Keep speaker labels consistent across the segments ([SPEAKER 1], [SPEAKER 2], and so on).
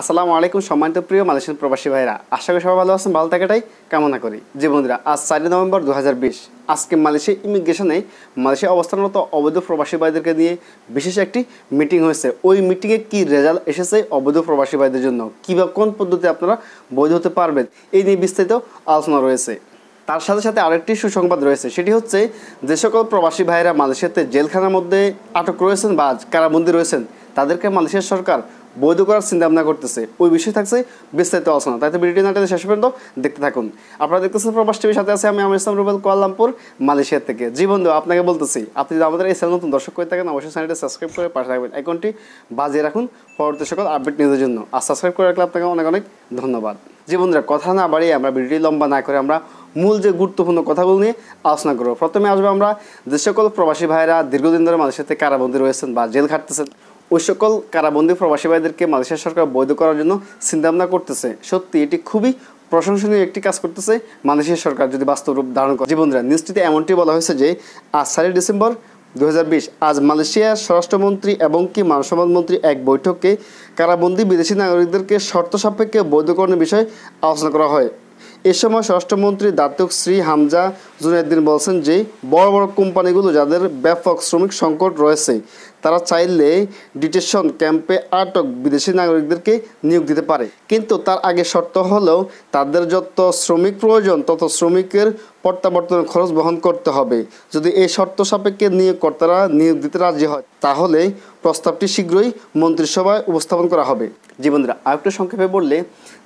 [SPEAKER 1] আসসালামু আলাইকুম সম্মানিত প্রিয় মালয়েশিয়ান প্রবাসী ভাইরা আশা করি সবাই ভালো আছেন ভালো থাকাটাই কামনা করি যে বন্ধুরা আজ চারই নভেম্বর দু আজকে মালয়েশিয়া ইমিগ্রেশনে মালয়েশিয়া অবস্থানরত অবৈধ প্রবাসী ভাইদেরকে নিয়ে বিশেষ একটি মিটিং হয়েছে ওই মিটিংয়ে কি রেজাল্ট এসেছে অবৈধ প্রবাসী ভাইদের জন্য কীভাবে কোন পদ্ধতি আপনারা বৈধ হতে পারবেন এই নিয়ে বিস্তারিত আলোচনা রয়েছে তার সাথে সাথে আরেকটি সুসংবাদ রয়েছে সেটি হচ্ছে যে সকল প্রবাসী ভাইয়েরা মালয়েশিয়াতে জেলখানার মধ্যে আটক রয়েছেন বা কারাবন্দি রয়েছেন তাদেরকে মালয়েশিয়া সরকার বৈধ করার চিন্তা ভাবনা করতেছে ওই বিষয়ে থাকছে বিস্তারিত আলোচনা তাই তো ভিডিওটি নাটকে শেষ পর্যন্ত দেখতে থাকুন আপনারা দেখতেছেন প্রবাস টিভির সাথে আছে আমি আমার ইসলাম রুবেল কোয়ালামপুর মালয়েশিয়া থেকে জি বন্ধু আপনাকে বলতেছি আপনি যদি আমাদের এই চ্যানেল নতুন দর্শক করে থাকেন অবশ্যই চ্যানেলটি সাবস্ক্রাইব করে পাশে রাখবেন অ্যাকাউন্টটি বাজিয়ে রাখুন পরবর্তী সকল আপডেট নিজের জন্য আর সাবস্ক্রাইব করে রাখলে আপনাকে অনেক অনেক ধন্যবাদ জীবনরা বন্ধুরা কথা না বাড়িয়ে আমরা ভিডিওটি লম্বা না করে আমরা মূল যে গুরুত্বপূর্ণ কথাগুলো নিয়ে আলোচনা করবো প্রথমে আসবে আমরা যে সকল প্রবাসী ভাইরা দীর্ঘদিন ধরে সাথে কারাবন্দী রয়েছেন বা জেল খাটতেছেন ওই সকল কারাবন্দী প্রবাসী ভাইদেরকে মালয়েশিয়া সরকার বৈধ করার জন্য চিন্তাভাবনা করতেছে সত্যি এটি খুবই প্রশংসনীয় একটি কাজ করতেছে মালয়েশিয়া সরকার যদি বাস্তব রূপ ধারণ করে জীবনরা নিশ্চিত এমনটি বলা হয়েছে যে আজ চারই ডিসেম্বর দু আজ মালয়েশিয়ার স্বরাষ্ট্রমন্ত্রী এবং কি মানসম্পদ মন্ত্রী এক বৈঠকে কারাবন্দী বিদেশি নাগরিকদেরকে শর্ত সাপেক্ষে বৈধকরণের বিষয়ে আলোচনা করা হয় এ সময় স্বরাষ্ট্রমন্ত্রী দাতক শ্রী হামজা জুনায়দ্দিন বলছেন যে বড় বড় কোম্পানিগুলো যাদের ব্যাপক শ্রমিক সংকট রয়েছে তারা চাইলে ডিটেশন ক্যাম্পে আটক বিদেশি নাগরিকদেরকে নিয়োগ দিতে পারে কিন্তু তার আগে শর্ত হলেও তাদের যত শ্রমিক প্রয়োজন তত শ্রমিকের প্রত্যাবর্তনের খরচ বহন করতে হবে যদি এই শর্ত সাপেক্ষে নিয়োগকর্তারা নিয়োগ দিতে রাজি হয় তাহলে প্রস্তাবটি শীঘ্রই মন্ত্রিসভায় উপস্থাপন করা হবে জীবনরা আরেকটু সংক্ষেপে বললে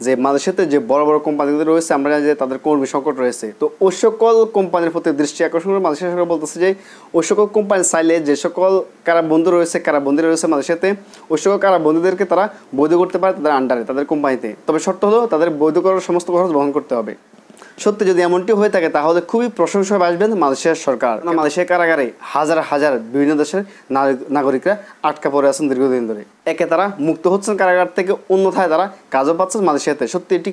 [SPEAKER 1] যে মালয়েশিয়াতে যে বড় বড় কোম্পানিগুলো রয়েছে আমরা জানি যে তাদের কর্মী সংকট রয়েছে তো ওই সকল কোম্পানির প্রতি দৃষ্টি আকর্ষণ করে মালয়েশিয়া সরকার বলতেছে যে ওই সকল কোম্পানি চাইলে যে সকল কারাবন্দী রয়েছে কারাবন্দী রয়েছে মালয়েশিয়াতে ওই সকল কারাবন্দীদেরকে তারা বৈধ করতে পারে তাদের আন্ডারে তাদের কোম্পানিতে তবে শর্ত হলো তাদের বৈধ করার সমস্ত খরচ বহন করতে হবে সত্যি যদি এমনটি হয়ে থাকে তাহলে খুবই প্রশংসায় আসবেন মালয়েশিয়ার সরকার মালয়েশিয়ার কারাগারে হাজার হাজার বিভিন্ন দেশের নাগরিকরা আটকা পড়ে আছেন দীর্ঘদিন ধরে একে তারা মুক্ত হচ্ছেন কারাগার থেকে অন্যথায় তারা কাজও পাচ্ছেন মালয়েশিয়াতে সত্যি এটি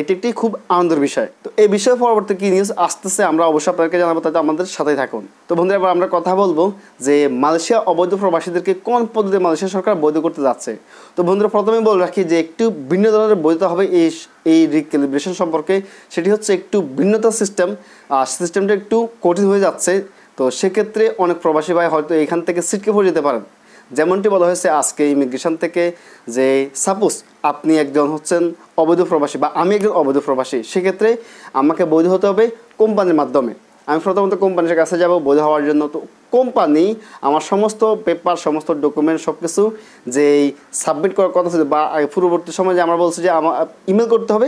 [SPEAKER 1] এটি একটি খুব আনন্দের বিষয় তো এই বিষয়ে পরবর্তী কী নিউজ আসতেছে আমরা অবশ্যই আপনাদেরকে জানাবো তাতে আমাদের সাথেই থাকুন তো বন্ধুরা এবার আমরা কথা বলবো যে মালয়েশিয়া অবৈধ প্রবাসীদেরকে কোন পদ্ধতিতে মালয়েশিয়া সরকার বৈধ করতে যাচ্ছে তো বন্ধুরা প্রথমে বলে রাখি যে একটু ভিন্ন ধরনের বৈধতা হবে এই এই রিক্যালিব্রেশন সম্পর্কে সেটি হচ্ছে একটু ভিন্নতা সিস্টেম আর সিস্টেমটা একটু কঠিন হয়ে যাচ্ছে তো সেক্ষেত্রে অনেক প্রবাসী ভাই হয়তো এখান থেকে সিটকে পড়ে যেতে পারেন যেমনটি বলা হয়েছে আজকে ইমিগ্রেশন থেকে যে সাপোজ আপনি একজন হচ্ছেন অবৈধ প্রবাসী বা আমি একজন অবৈধ প্রবাসী সেক্ষেত্রে আমাকে বৈধ হতে হবে কোম্পানির মাধ্যমে আমি প্রথমত কোম্পানির কাছে যাব বৈধ হওয়ার জন্য তো কোম্পানি আমার সমস্ত পেপার সমস্ত ডকুমেন্ট সব কিছু যেই সাবমিট করার কথা ছিল বা পূর্ববর্তী সময় যে আমরা বলছি যে আমার ইমেল করতে হবে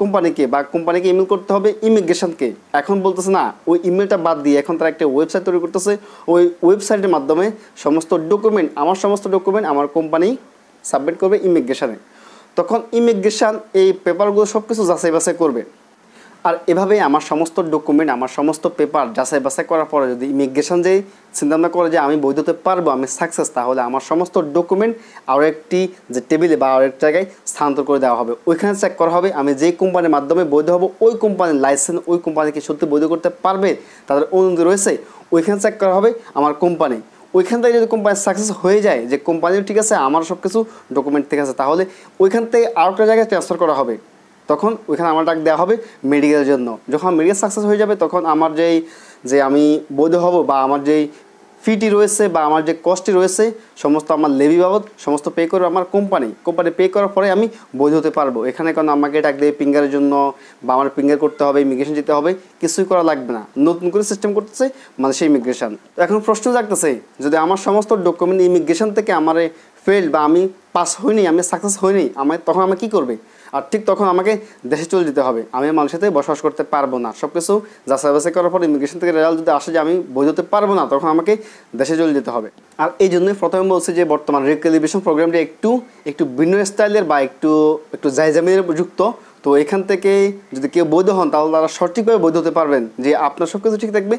[SPEAKER 1] কোম্পানিকে বা কোম্পানিকে ইমেল করতে হবে ইমিগ্রেশনকে এখন বলতেছে না ওই ইমেলটা বাদ দিয়ে এখন তারা একটা ওয়েবসাইট তৈরি করতেছে ওই ওয়েবসাইটের মাধ্যমে সমস্ত ডকুমেন্ট আমার সমস্ত ডকুমেন্ট আমার কোম্পানি সাবমিট করবে ইমিগ্রেশনে তখন ইমিগ্রেশন এই পেপারগুলো সব কিছু যাচাই বাছাই করবে আর এভাবেই আমার সমস্ত ডকুমেন্ট আমার সমস্ত পেপার যাচাই বাছাই করার পরে যদি ইমিগ্রেশন যেই চিন্তাভাবনা করে যে আমি বৈধতে পারবো আমি সাকসেস তাহলে আমার সমস্ত ডকুমেন্ট আরও একটি যে টেবিলে বা আরও এক জায়গায় স্থানান্তর করে দেওয়া হবে ওইখানে চেক করা হবে আমি যেই কোম্পানির মাধ্যমে বৈধ হব ওই কোম্পানির লাইসেন্স ওই কোম্পানিকে সত্যি বৈধ করতে পারবে তাদের অনুমতি রয়েছে ওইখানে চেক করা হবে আমার কোম্পানি ওইখান থেকে যদি কোম্পানি সাকসেস হয়ে যায় যে কোম্পানি ঠিক আছে আমার সব কিছু ডকুমেন্ট ঠিক আছে তাহলে ওইখান থেকে আরও একটা জায়গায় ট্রান্সফার করা হবে তখন ওইখানে আমার ডাক দেওয়া হবে মেডিকেলের জন্য যখন মেডিকেল সাকসেস হয়ে যাবে তখন আমার যেই যে আমি বৈধ হব বা আমার যেই ফিটি রয়েছে বা আমার যে কস্টটি রয়েছে সমস্ত আমার লেবি বাবদ সমস্ত পে করবে আমার কোম্পানি কোম্পানি পে করার পরে আমি বৈধ হতে পারবো এখানে কেন আমাকে ডাক দেবে ফিঙ্গারের জন্য বা আমার ফিঙ্গার করতে হবে ইমিগ্রেশন যেতে হবে কিছুই করা লাগবে না নতুন করে সিস্টেম করতেছে মানে সেই ইমিগ্রেশন এখন প্রশ্ন জাগতেছে যদি আমার সমস্ত ডকুমেন্ট ইমিগ্রেশন থেকে আমার ফেল বা আমি পাস হইনি আমি সাকসেস হইনি আমার তখন আমি কী করবে আর ঠিক তখন আমাকে দেশে চলে যেতে হবে আমি মানুষের সাথে বসবাস করতে পারবো না সব কিছু যাচাই বাছাই করার পর ইমিগ্রেশন থেকে রেজাল্ট যদি আসে যে আমি বোঝাতে পারবো না তখন আমাকে দেশে চলে যেতে হবে আর এই জন্যই প্রথমে বলছি যে বর্তমান রিকেলিভেশন প্রোগ্রামটি একটু একটু ভিন্ন স্টাইলের বা একটু একটু জায়জামিনের যুক্ত তো এখান থেকে যদি কেউ বৈধ হন তাহলে তারা সঠিকভাবে বৈধ হতে পারবেন যে আপনার সব কিছু ঠিক থাকবে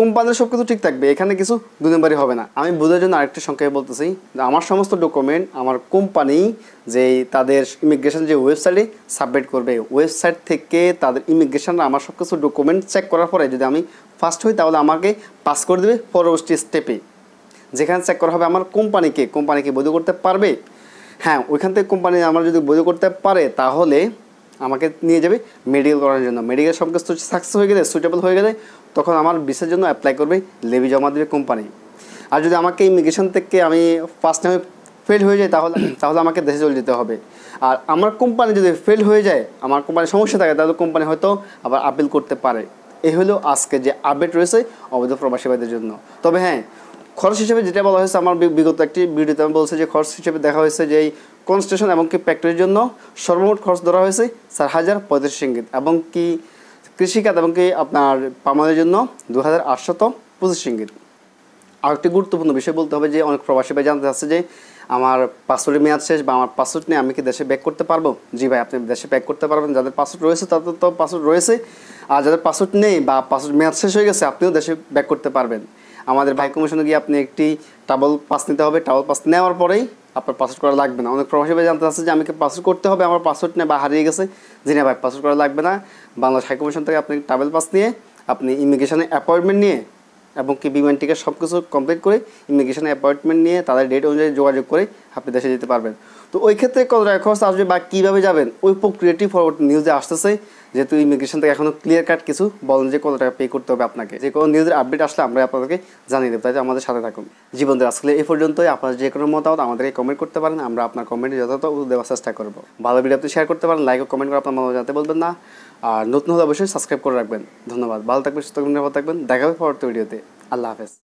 [SPEAKER 1] কোম্পানির সব কিছু ঠিক থাকবে এখানে কিছু দু নম্বরই হবে না আমি বোঝার জন্য আরেকটি সংখ্যায় বলতেছি আমার সমস্ত ডকুমেন্ট আমার কোম্পানি যে তাদের ইমিগ্রেশন যে ওয়েবসাইটে সাবমিট করবে ওয়েবসাইট থেকে তাদের ইমিগ্রেশন আমার সব কিছু ডকুমেন্ট চেক করার পরে যদি আমি ফার্স্ট হই তাহলে আমাকে পাস করে দেবে পরবর্তী স্টেপে যেখানে চেক করা হবে আমার কোম্পানিকে কোম্পানিকে বৈধ করতে পারবে হ্যাঁ ওইখান থেকে কোম্পানি আমার যদি বৈধ করতে পারে তাহলে আমাকে নিয়ে যাবে মেডিকেল করানোর জন্য মেডিকেল সব কিছু সাকসেস হয়ে গেলে সুইটেবল হয়ে গেলে তখন আমার বিশ্বের জন্য অ্যাপ্লাই করবে লেবি জমা দেবে কোম্পানি আর যদি আমাকে ইমিগ্রেশন থেকে আমি ফার্স্ট টাইমে ফেল হয়ে যায় তাহলে তাহলে আমাকে দেশে চলে যেতে হবে আর আমার কোম্পানি যদি ফেল হয়ে যায় আমার কোম্পানির সমস্যা থাকে তাহলে কোম্পানি হয়তো আবার আপিল করতে পারে এই হলো আজকে যে আপডেট রয়েছে অবৈধ প্রবাসীবাদের জন্য তবে হ্যাঁ খরচ হিসেবে যেটা বলা হয়েছে আমার বিগত একটি ভিডিওতে আমি বলছি যে খরচ হিসেবে দেখা হয়েছে যে এই কনস্ট্রাকশন এবং কি ফ্যাক্টরির জন্য সর্বমোট খরচ ধরা হয়েছে চার হাজার পঁয়ত্রিশ সিঙ্গিত এবং কি কৃষিখাত এবং কি আপনার পামাদের জন্য দু হাজার আটশত পঁচিশ সিঙ্গিত একটি গুরুত্বপূর্ণ বিষয় বলতে হবে যে অনেক প্রবাসী ভাই জানতে চাচ্ছে যে আমার পাসপোর্টের মেয়াদ শেষ বা আমার পাসপোর্ট নিয়ে আমি কি দেশে ব্যাক করতে পারবো জি ভাই আপনি দেশে ব্যাক করতে পারবেন যাদের পাসপোর্ট রয়েছে তাদের তো পাসপোর্ট রয়েছে আর যাদের পাসপোর্ট নেই বা পাসপোর্ট মেয়াদ শেষ হয়ে গেছে আপনিও দেশে ব্যাক করতে পারবেন আমাদের ভাই কমিশনে গিয়ে আপনি একটি টাবল পাস নিতে হবে টাবল পাস নেওয়ার পরেই আপনার পাসওয়ার্ড করা লাগবে না অনেক প্রবাসী ভাই জানতে চাচ্ছে যে আমাকে পাসওয়ার্ড করতে হবে আমার পাসওয়ার্ড না বা হারিয়ে গেছে জি না ভাই পাসওয়ার্ড করা লাগবে না বাংলাদেশ হাই কমিশন থেকে আপনি টাবেল পাস নিয়ে আপনি ইমিগ্রেশনে অ্যাপয়েন্টমেন্ট নিয়ে এবং কি বিমান টিকিট সব কিছু কমপ্লিট করে ইমিগ্রেশনে অ্যাপয়েন্টমেন্ট নিয়ে তাদের ডেট অনুযায়ী যোগাযোগ করে আপনি দেশে যেতে পারবেন তো ওই ক্ষেত্রে কত টাকা খরচ আসবে বা কীভাবে যাবেন ওই প্রক্রিয়াটি পরবর্তী নিউজে আসতেছে যেহেতু ইমিগ্রেশন থেকে এখনও ক্লিয়ার কাট কিছু বলেন যে কত টাকা পে করতে হবে আপনাকে যে কোনো নিউজের আপডেট আসলে আমরা আপনাদেরকে জানিয়ে দেবো তাই আমাদের সাথে থাকুন জীবনদের আসলে এই পর্যন্তই আপনার যে কোনো মতামত আমাদেরকে কমেন্ট করতে পারেন আমরা আপনার কমেন্টে যথাযথ দেওয়ার চেষ্টা করবো ভালো ভিডিও আপনি শেয়ার করতে পারেন লাইক ও কমেন্ট করে আপনার মতামত জানতে বলবেন না আর নতুন হলে অবশ্যই সাবস্ক্রাইব করে রাখবেন ধন্যবাদ ভালো থাকবেন সুস্থ থাকবেন দেখা হবে পরবর্তী ভিডিওতে আল্লাহ হাফেজ